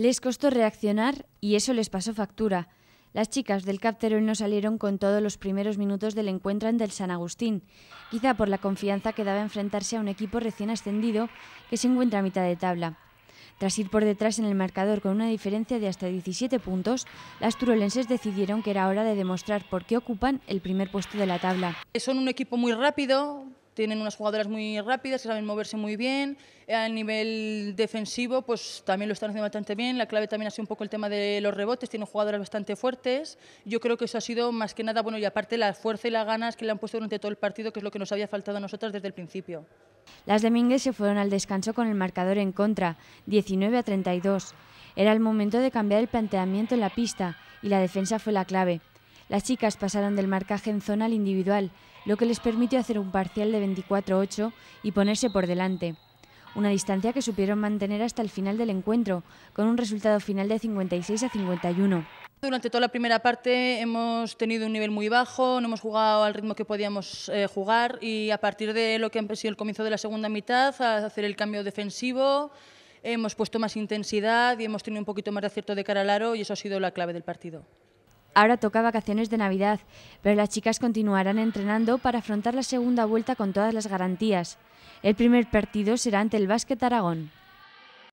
Les costó reaccionar y eso les pasó factura. Las chicas del Capterol no salieron con todos los primeros minutos del encuentro en el San Agustín, quizá por la confianza que daba enfrentarse a un equipo recién ascendido que se encuentra a mitad de tabla. Tras ir por detrás en el marcador con una diferencia de hasta 17 puntos, las turolenses decidieron que era hora de demostrar por qué ocupan el primer puesto de la tabla. Son un equipo muy rápido, tienen unas jugadoras muy rápidas, que saben moverse muy bien. Eh, a nivel defensivo, pues también lo están haciendo bastante bien. La clave también ha sido un poco el tema de los rebotes, tienen jugadoras bastante fuertes. Yo creo que eso ha sido más que nada, bueno, y aparte la fuerza y las ganas que le han puesto durante todo el partido, que es lo que nos había faltado a nosotras desde el principio. Las de Mínguez se fueron al descanso con el marcador en contra, 19 a 32. Era el momento de cambiar el planteamiento en la pista y la defensa fue la clave. Las chicas pasaron del marcaje en zona al individual, lo que les permitió hacer un parcial de 24-8 y ponerse por delante. Una distancia que supieron mantener hasta el final del encuentro, con un resultado final de 56 a 51. Durante toda la primera parte hemos tenido un nivel muy bajo, no hemos jugado al ritmo que podíamos eh, jugar y a partir de lo que ha sido el comienzo de la segunda mitad, a hacer el cambio defensivo, hemos puesto más intensidad y hemos tenido un poquito más de acierto de cara al aro y eso ha sido la clave del partido. Ahora toca vacaciones de Navidad, pero las chicas continuarán entrenando para afrontar la segunda vuelta con todas las garantías. El primer partido será ante el Básquet Aragón.